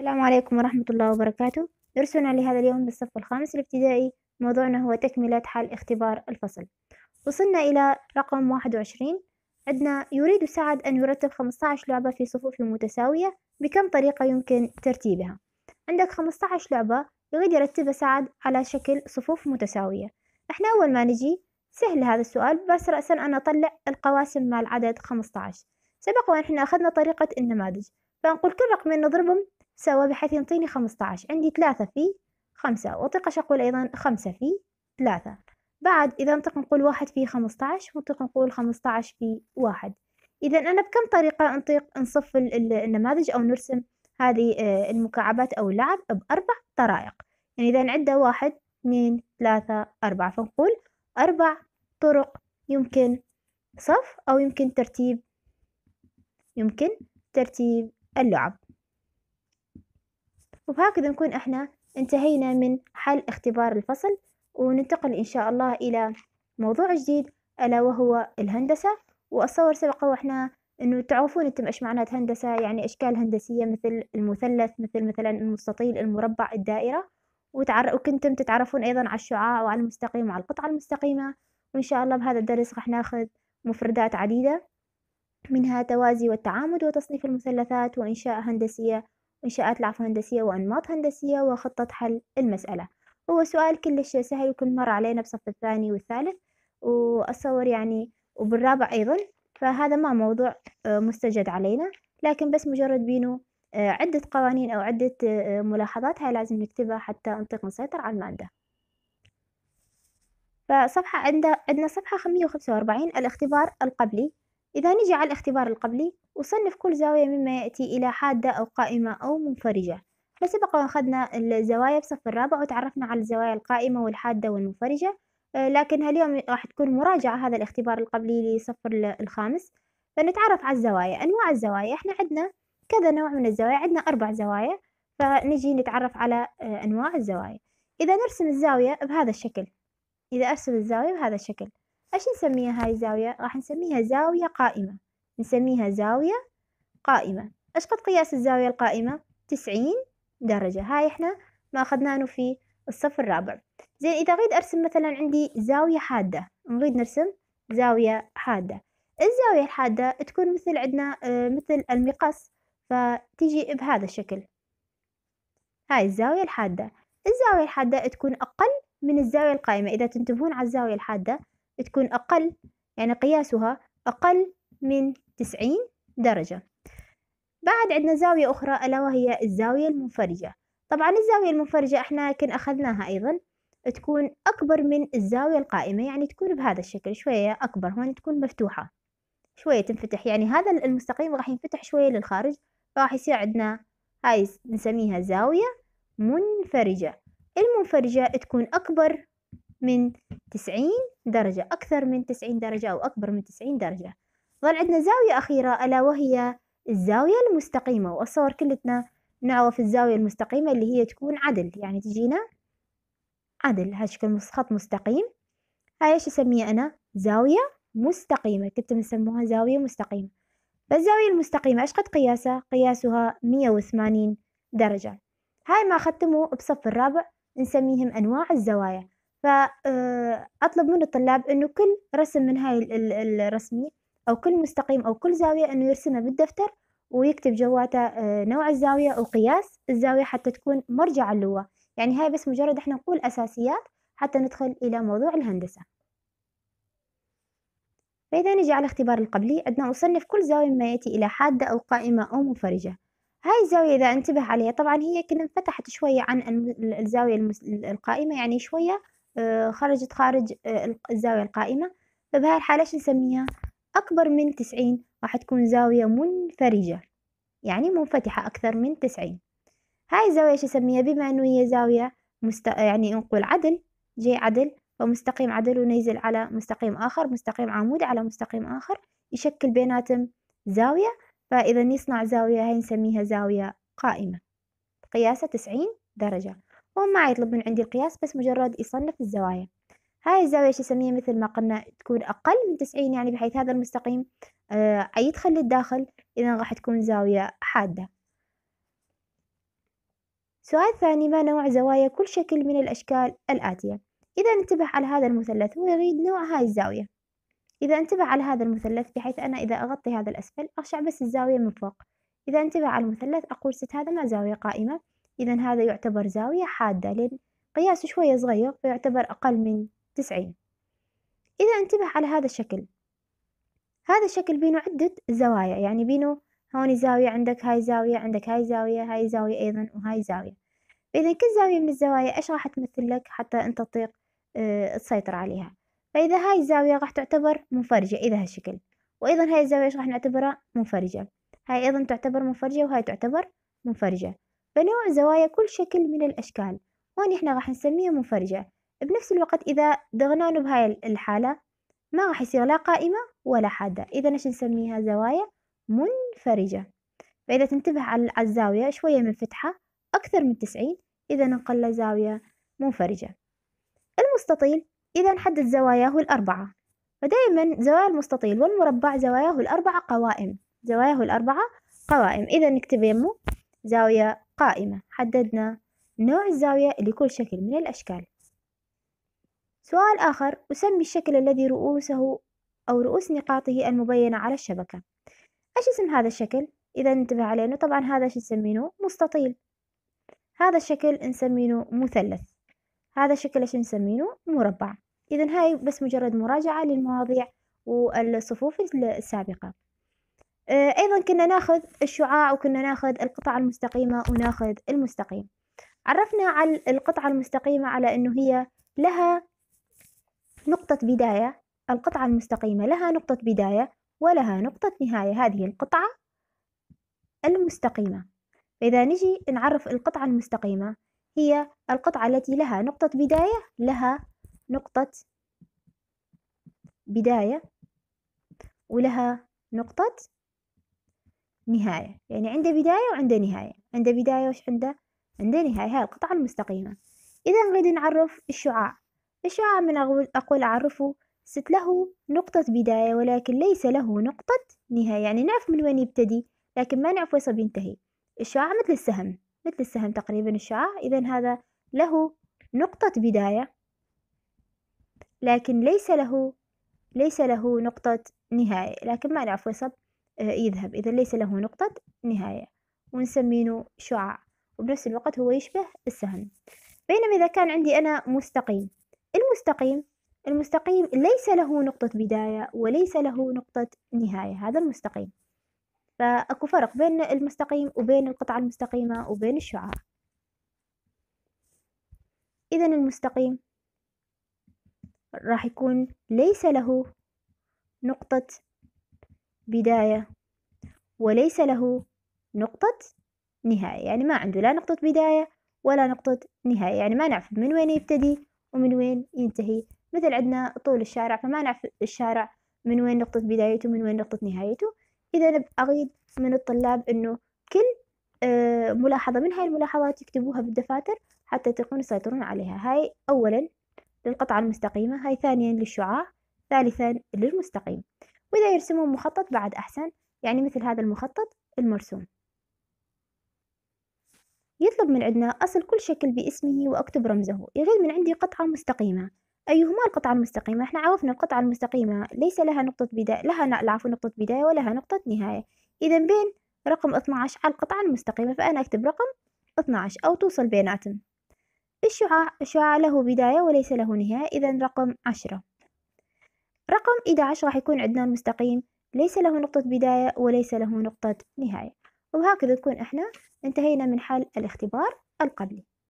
السلام عليكم ورحمة الله وبركاته درسنا لهذا اليوم بالصف الخامس الابتدائي موضوعنا هو تكملة حل اختبار الفصل وصلنا إلى رقم واحد وعشرين عندنا يريد سعد أن يرتب خمسة عشر لعبة في صفوف متساوية بكم طريقة يمكن ترتيبها عندك خمسة عشر لعبة يريد يرتبها سعد على شكل صفوف متساوية احنا أول ما نجي سهل هذا السؤال بس رأسا أنا أطلع القواسم مع العدد خمسة عشر سبق وإحنا أخذنا طريقة النماذج فنقول كل رقمين نضربهم سوا بحيث ينطيني خمسة عشر عندي ثلاثة في خمسة وأطيق أقول أيضا خمسة في ثلاثة بعد إذا نطق نقول واحد في خمسة عشر ونطق نقول خمسة عشر في واحد إذا أنا بكم طريقة نطيق نصف النماذج أو نرسم هذه آه، المكعبات أو اللعب بأربع طرائق يعني إذا عدة واحد اثنين ثلاثة أربعة فنقول أربع طرق يمكن صف أو يمكن ترتيب يمكن ترتيب اللعب وبهكذا نكون احنا انتهينا من حل اختبار الفصل وننتقل ان شاء الله الى موضوع جديد الا وهو الهندسة واتصور سبق واحنا انه تعرفون انتم ايش معنات هندسة يعني اشكال هندسية مثل المثلث مثل مثلا المستطيل المربع الدائرة وتعر... وكنتم تتعرفون ايضا على الشعاع وعلى المستقيم وعلى القطعة المستقيمة وان شاء الله بهذا الدرس راح ناخذ مفردات عديدة منها توازي والتعامد وتصنيف المثلثات وإنشاء هندسية إنشاءات العفو هندسية وأنماط هندسية وخطة حل المسألة هو سؤال كلش سهل وكل مر علينا بصف الثاني والثالث وأتصور يعني وبالرابع أيضا فهذا ما موضوع آه، مستجد علينا لكن بس مجرد بينه آه، عدة قوانين أو عدة آه، ملاحظات هاي لازم نكتبها حتى نطيق نسيطر على المادة فصفحة عندنا عندنا صفحة 545 وخمسة وأربعين الاختبار القبلي إذا نجي على الاختبار القبلي وصنف كل زاوية مما يأتي إلى حادة أو قائمة أو منفرجة فسبق وأخذنا الزوايا بصف الرابع وتعرفنا على الزوايا القائمة والحادة والمنفرجة آه، لكن اليوم راح تكون مراجعة هذا الاختبار القبلي لصف الخامس فنتعرف على الزوايا أنواع الزوايا إحنا عندنا كذا نوع من الزوايا عندنا أربع زوايا فنجي نتعرف على آه، أنواع الزوايا إذا نرسم الزاوية بهذا الشكل إذا أرسم الزاوية بهذا الشكل ايش نسميها هاي الزاوية راح نسميها زاوية قائمة نسميها زاوية قائمة ايش قد قياس الزاوية القائمة تسعين درجة هاي احنا ما اخذناه في الصف الرابع زين اذا اريد ارسم مثلا عندي زاوية حادة نريد نرسم زاوية حادة الزاوية الحادة تكون مثل عندنا آه، مثل المقص فتيجي بهذا الشكل هاي الزاوية الحادة الزاوية الحادة تكون أقل من الزاوية القائمة إذا تنتبهون على الزاوية الحادة تكون أقل يعني قياسها أقل من تسعين درجة بعد عندنا زاوية أخرى ألا وهي الزاوية المنفرجة طبعا الزاوية المنفرجة احنا كن أخذناها أيضا تكون أكبر من الزاوية القائمة يعني تكون بهذا الشكل شوية أكبر هون تكون مفتوحة شوية تنفتح يعني هذا المستقيم راح ينفتح شوية للخارج فراح يصير عندنا هاي نسميها زاوية منفرجة المنفرجة تكون أكبر من تسعين درجة أكثر من تسعين درجة أو أكبر من تسعين درجة ظل عندنا زاوية أخيرة ألا وهي الزاوية المستقيمة وأصور كلتنا نعرف الزاوية المستقيمة اللي هي تكون عدل يعني تجينا عدل هالشكل خط مستقيم هاي ايش اسميها أنا زاوية مستقيمة كنتم تسموها زاوية مستقيمة بس الزاوية المستقيمة ايش قد قياسها قياسها مية وثمانين درجة هاي ما أخدتموه بصف الرابع نسميهم أنواع الزوايا فأطلب آه، من الطلاب أنه كل رسم من هاي الرسمي أو كل مستقيم أو كل زاوية أنه يرسمها بالدفتر ويكتب جواته آه، نوع الزاوية وقياس الزاوية حتى تكون مرجع اللغة يعني هاي بس مجرد احنا نقول أساسيات حتى ندخل إلى موضوع الهندسة فإذا نجي على الاختبار القبلي عندنا أصنف كل زاوية مما يأتي إلى حادة أو قائمة أو منفرجة هاي الزاوية إذا انتبه عليها طبعا هي كنا انفتحت شوية عن الزاوية القائمة يعني شوية آه، خرجت خارج آه، الزاوية القائمة فبهاي الحالة شو نسميها أكبر من تسعين راح تكون زاوية منفرجة يعني منفتحة أكثر من تسعين هاي الزاوية شو نسميها بما أنه هي زاوية مست... يعني نقول عدل جي عدل فمستقيم عدل ونزل على مستقيم آخر مستقيم عمودي على مستقيم آخر يشكل بيناتهم زاوية فإذا يصنع زاوية هاي نسميها زاوية قائمة قياسها تسعين درجة هو ما يطلب من عندي القياس بس مجرد يصنف الزوايا هاي الزاوية اسميها مثل ما قلنا تكون أقل من تسعين يعني بحيث هذا المستقيم آه يدخل للداخل إذا راح تكون زاوية حادة سؤال ثاني ما نوع زوايا كل شكل من الأشكال الآتية إذا انتبه على هذا المثلث هو يريد نوع هاي الزاوية إذا انتبه على هذا المثلث بحيث أنا إذا أغطي هذا الأسفل أخشع بس الزاوية من فوق إذا انتبه على المثلث أقول ست هذا ما زاوية قائمة إذا هذا يعتبر زاوية حادة لأن قياسه شوية صغير فيعتبر أقل من تسعين إذا انتبه على هذا الشكل هذا الشكل بينه عدة زوايا يعني بينه هون زاوية عندك هاي زاوية عندك هاي زاوية هاي زاوية أيضا وهاي زاوية فإذا كل زاوية من الزوايا إيش راح تمثل لك حتى أنت تطيق آه، تسيطر عليها فإذا هاي الزاوية راح تعتبر منفرجة إذا هالشكل وأيضا هاي الزاوية إيش راح نعتبرها منفرجة هاي أيضا تعتبر منفرجة وهاي تعتبر منفرجة بنوع زوايا كل شكل من الأشكال هون إحنا راح نسميه مفرجة بنفس الوقت إذا دغنانه بهاي الحالة ما راح يصير لا قائمة ولا حادة إذا إيش نسميها زوايا منفرجة فإذا تنتبه على الزاوية شوية من فتحة أكثر من تسعين إذا نقل زاوية منفرجة المستطيل إذا نحدد زواياه الأربعة فدائما زوايا المستطيل والمربع زواياه الأربعة قوائم زواياه الأربعة قوائم إذا نكتب يمه زاوية قائمة حددنا نوع الزاوية لكل شكل من الأشكال سؤال آخر أسمي الشكل الذي رؤوسه أو رؤوس نقاطه المبينة على الشبكة إيش اسم هذا الشكل؟ إذا انتبه عليه طبعا هذا شو نسمينه مستطيل هذا الشكل نسمينه مثلث هذا الشكل إيش نسمينه مربع إذا هاي بس مجرد مراجعة للمواضيع والصفوف السابقة آه، أيضا كنا ناخذ الشعاع وكنا ناخذ القطع المستقيمة وناخذ المستقيم عرفنا على القطعة المستقيمة على أنه هي لها نقطة بداية القطعة المستقيمة لها نقطة بداية ولها نقطة نهاية هذه القطعة المستقيمة إذا نجي نعرف القطعة المستقيمة هي القطعة التي لها نقطة بداية لها نقطة بداية ولها نقطة نهاية يعني عنده بداية وعنده نهاية عنده بداية وش عنده عنده نهاية هاي القطعة المستقيمة إذا نريد نعرف الشعاع الشعاع من أقول أقول أعرفه ست له نقطة بداية ولكن ليس له نقطة نهاية يعني نعرف من وين يبتدي لكن ما نعرف وين ينتهي الشعاع مثل السهم مثل السهم تقريبا الشعاع إذا هذا له نقطة بداية لكن ليس له ليس له نقطة نهاية لكن ما نعرف وصل يذهب إذا ليس له نقطة نهاية ونسمينه شعاع وبنفس الوقت هو يشبه السهم بينما إذا كان عندي أنا مستقيم المستقيم المستقيم ليس له نقطة بداية وليس له نقطة نهاية هذا المستقيم فأكو فرق بين المستقيم وبين القطعة المستقيمة وبين الشعاع إذا المستقيم راح يكون ليس له نقطة بداية وليس له نقطة نهاية يعني ما عنده لا نقطة بداية ولا نقطة نهاية يعني ما نعرف من وين يبتدي ومن وين ينتهي مثل عندنا طول الشارع فما نعرف الشارع من وين نقطة بدايته ومن وين نقطة نهايته إذا أريد من الطلاب أنه كل آه، ملاحظة من هاي الملاحظات يكتبوها بالدفاتر حتى تكونوا يسيطرون عليها هاي أولا للقطعة المستقيمة هاي ثانيا للشعاع ثالثا للمستقيم وإذا يرسمون مخطط بعد أحسن يعني مثل هذا المخطط المرسوم يطلب من عندنا أصل كل شكل باسمه وأكتب رمزه يريد من عندي قطعة مستقيمة أيهما القطعة المستقيمة؟ إحنا عرفنا القطعة المستقيمة ليس لها نقطة بداية لها عفوا نقطة بداية ولها نقطة نهاية إذا بين رقم 12 على القطعة المستقيمة فأنا أكتب رقم 12 أو توصل بيناتهم الشعاع الشعاع له بداية وليس له نهاية إذا رقم عشرة رقم 11 راح يكون عندنا المستقيم ليس له نقطة بداية وليس له نقطة نهاية وهكذا نكون احنا انتهينا من حل الاختبار القبلي